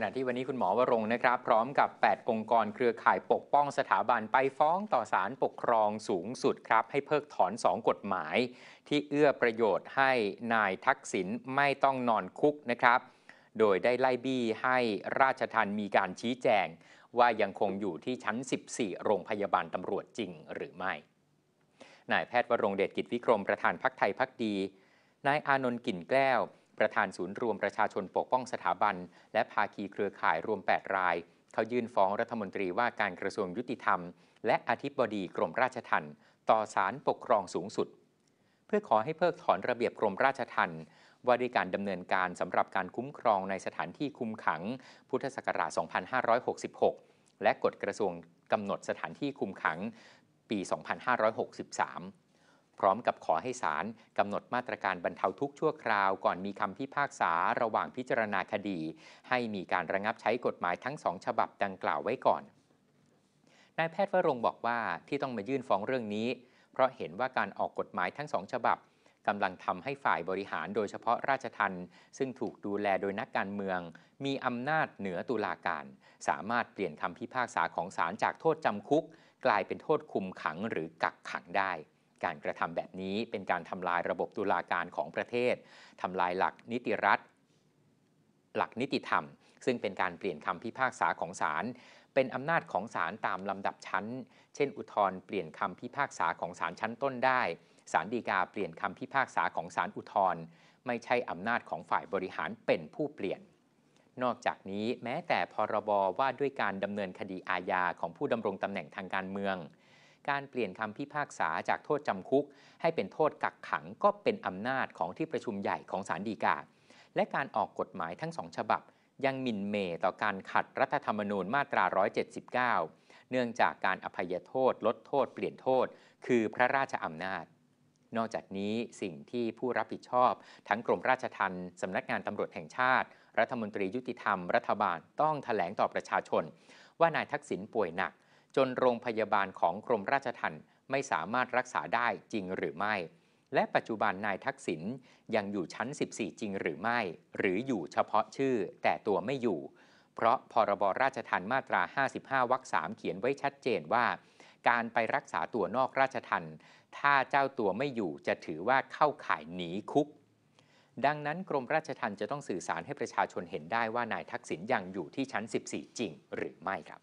ขณะที่วันนี้คุณหมอวรงนะครับ พร้อมกับ 8 องค์กรเครือข่ายปกป้องสถาบันไปฟ้องต่อศาลปกครองสูงสุดครับ ให้เพิกถอน 2 กฎหมาย ที่เอื้อประโยชน์ให้นายทักษิณไม่ต้องนอนคุกนะครับ โดยได้ไล่บี้ให้ราชทันมีการชี้แจง ว่ายังคงอยู่ที่ชั้น 14 โรงพยาบาลตำรวจจริงหรือไม่ นายแพทย์วรงเดชกิจวิกรมประธานพักไทยพักดี นายอานนท์กิ่นแก้วประธานศูนย์รวมประชาชนปกป้องสถาบัน และภาคีเครือข่ายรวม 8 รายเขายื่นฟ้องรัฐมนตรีว่าการกระทรวงยุติธรรม และอธิบดีกรมราชทัณฑ์ต่อศาลปกครองสูงสุด เพื่อขอให้เพิกถอนระเบียบกรมราชทัณฑ์ว่าด้วยการดำเนินการสำหรับการคุ้มครองในสถานที่คุมขัง พุทธศักราช 2566 และกฎกระทรวงกำหนดสถานที่คุมขัง ปี 2563พร้อมกับขอให้ศาลกำหนดมาตรการบรรเทาทุกข์ชั่วคราวก่อนมีคำพิพากษาระหว่างพิจารณาคดี ให้มีการระงับใช้กฎหมายทั้งสองฉบับดังกล่าวไว้ก่อน นายแพทย์วรงบอกว่าที่ต้องมายื่นฟ้องเรื่องนี้ เพราะเห็นว่าการออกกฎหมายทั้งสองฉบับกำลังทำให้ฝ่ายบริหาร โดยเฉพาะราชทันซึ่งถูกดูแลโดยนักการเมือง มีอำนาจเหนือตุลาการ สามารถเปลี่ยนคำพิพากษาของศาลจากโทษจำคุก กลายเป็นโทษคุมขังหรือกักขังได้การกระทำแบบนี้เป็นการทำลายระบบตุลาการของประเทศ ทำลายหลักนิติรัฐ หลักนิติธรรม ซึ่งเป็นการเปลี่ยนคำพิพากษาของศาลเป็นอำนาจของศาลตามลำดับชั้น เช่น อุทธรณ์เปลี่ยนคำพิพากษาของศาลชั้นต้นได้ศาลฎีกาเปลี่ยนคำพิพากษาของศาลอุทธรณ์ไม่ใช่อำนาจของฝ่ายบริหารเป็นผู้เปลี่ยน นอกจากนี้แม้แต่พรบว่าด้วยการดำเนินคดีอาญาของผู้ดำรงตำแหน่งทางการเมืองการเปลี่ยนคำพิพากษาจากโทษจำคุก ให้เป็นโทษกักขังก็เป็นอำนาจของที่ประชุมใหญ่ของศาลฎีกา และการออกกฎหมายทั้งสองฉบับ ยังมินเมต่อการขัดรัฐธรรมนูญมาตรา 179 เนื่องจากการอภัยโทษ ลดโทษเปลี่ยนโทษ คือพระราชอำนาจ นอกจากนี้สิ่งที่ผู้รับผิดชอบ ทั้งกรมราชทัณฑ์สำนักงานตำรวจแห่งชาติ รัฐมนตรียุติธรรมรัฐบาลต้องถแถลงต่อประชาชน ว่านายทักษิณป่วยหนักจนโรงพยาบาลของกรมราชทัณฑ์ไม่สามารถรักษาได้จริงหรือไม่ และปัจจุบันนายทักษิณยังอยู่ชั้น 14 จริงหรือไม่ หรืออยู่เฉพาะชื่อแต่ตัวไม่อยู่ เพราะพรบราชทัณฑ์มาตรา 55 วรรคสามเขียนไว้ชัดเจนว่า การไปรักษาตัวนอกราชทัณฑ์ถ้าเจ้าตัวไม่อยู่จะถือว่าเข้าข่ายหนีคุก ดังนั้น กรมราชทัณฑ์จะต้องสื่อสารให้ประชาชนเห็นได้ว่านายทักษิณยังอยู่ที่ชั้น 14 จริงหรือไม่ครับ